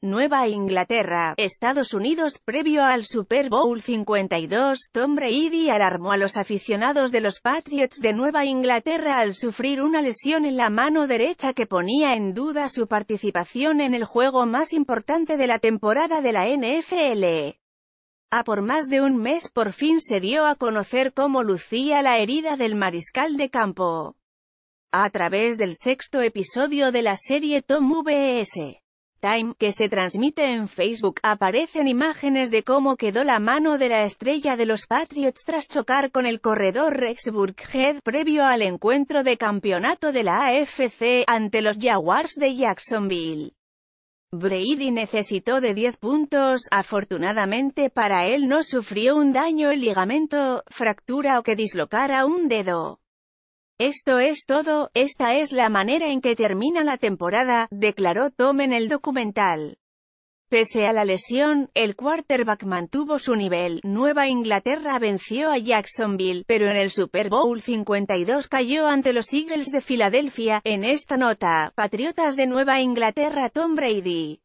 Nueva Inglaterra, Estados Unidos, previo al Super Bowl 52, Tom Brady alarmó a los aficionados de los Patriots de Nueva Inglaterra al sufrir una lesión en la mano derecha que ponía en duda su participación en el juego más importante de la temporada de la NFL. A por más de un mes por fin se dio a conocer cómo lucía la herida del mariscal de campo. A través del sexto episodio de la serie Tom VS. Time, que se transmite en Facebook, aparecen imágenes de cómo quedó la mano de la estrella de los Patriots tras chocar con el corredor Rex Burkhead previo al encuentro de campeonato de la AFC ante los Jaguars de Jacksonville. Brady necesitó de 10 puntos, afortunadamente para él no sufrió un daño el ligamento, fractura o que dislocara un dedo. Esto es todo, esta es la manera en que termina la temporada, declaró Tom en el documental. Pese a la lesión, el quarterback mantuvo su nivel. Nueva Inglaterra venció a Jacksonville, pero en el Super Bowl 52 cayó ante los Eagles de Filadelfia. En esta nota, Patriotas de Nueva Inglaterra Tom Brady.